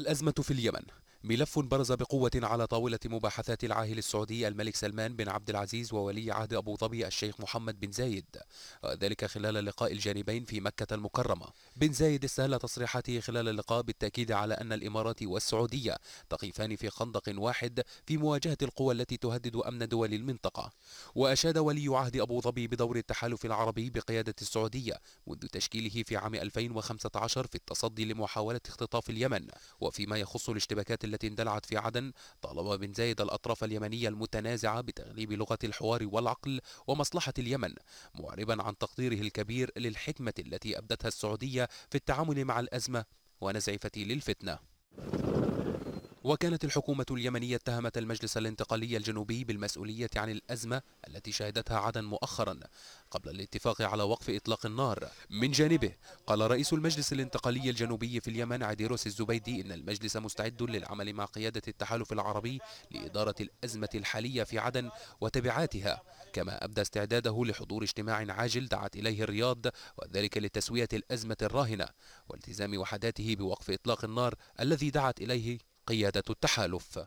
الأزمة في اليمن ملف برز بقوة على طاولة مباحثات العاهل السعودي الملك سلمان بن عبد العزيز وولي عهد أبو ظبي الشيخ محمد بن زايد ذلك خلال لقاء الجانبين في مكة المكرمة بن زايد استهل تصريحاته خلال اللقاء بالتأكيد على أن الإمارات والسعودية تقفان في خندق واحد في مواجهة القوى التي تهدد أمن دول المنطقة وأشاد ولي عهد أبو ظبي بدور التحالف العربي بقيادة السعودية منذ تشكيله في عام 2015 في التصدي لمحاولة اختطاف اليمن وفيما يخص الاشتباكات التي اندلعت في عدن طالب بن زايد الأطراف اليمنية المتنازعة بتغليب لغة الحوار والعقل ومصلحة اليمن معربا عن تقديره الكبير للحكمة التي أبدتها السعودية في التعامل مع الأزمة ونزع فتيل الفتنه وكانت الحكومة اليمنية اتهمت المجلس الانتقالي الجنوبي بالمسؤولية عن الأزمة التي شهدتها عدن مؤخرا قبل الاتفاق على وقف إطلاق النار من جانبه قال رئيس المجلس الانتقالي الجنوبي في اليمن عديروس الزبيدي إن المجلس مستعد للعمل مع قيادة التحالف العربي لإدارة الأزمة الحالية في عدن وتبعاتها كما أبدى استعداده لحضور اجتماع عاجل دعت إليه الرياض وذلك لتسوية الأزمة الراهنة والتزام وحداته بوقف إطلاق النار الذي دعت إليه قيادة التحالف